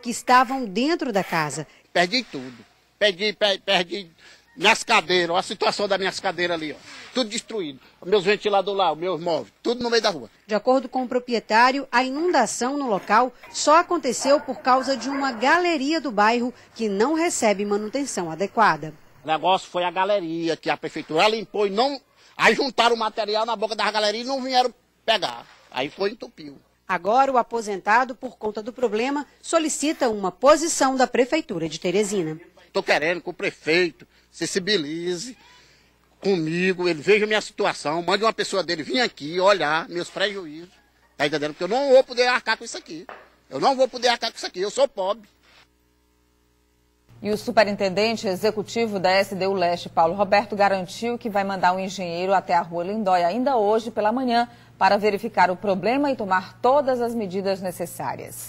que estavam dentro da casa. Perdi tudo. Perdi, perdi, perdi minhas cadeiras, olha a situação das minhas cadeiras ali, ó, tudo destruído. Meus ventiladores lá, meus móveis, tudo no meio da rua. De acordo com o proprietário, a inundação no local só aconteceu por causa de uma galeria do bairro que não recebe manutenção adequada. O negócio foi a galeria que a prefeitura limpou e não. Aí juntaram o material na boca da galeria e não vieram pegar. Aí foi entupiu. Agora, o aposentado, por conta do problema, solicita uma posição da Prefeitura de Teresina. Estou querendo que o prefeito sensibilize comigo, ele veja minha situação, mande uma pessoa dele vir aqui olhar meus prejuízos. Está entendendo? Porque eu não vou poder arcar com isso aqui. Eu não vou poder arcar com isso aqui, eu sou pobre. E o superintendente executivo da SDU Leste, Paulo Roberto, garantiu que vai mandar um engenheiro até a rua Lindóia ainda hoje pela manhã para verificar o problema e tomar todas as medidas necessárias.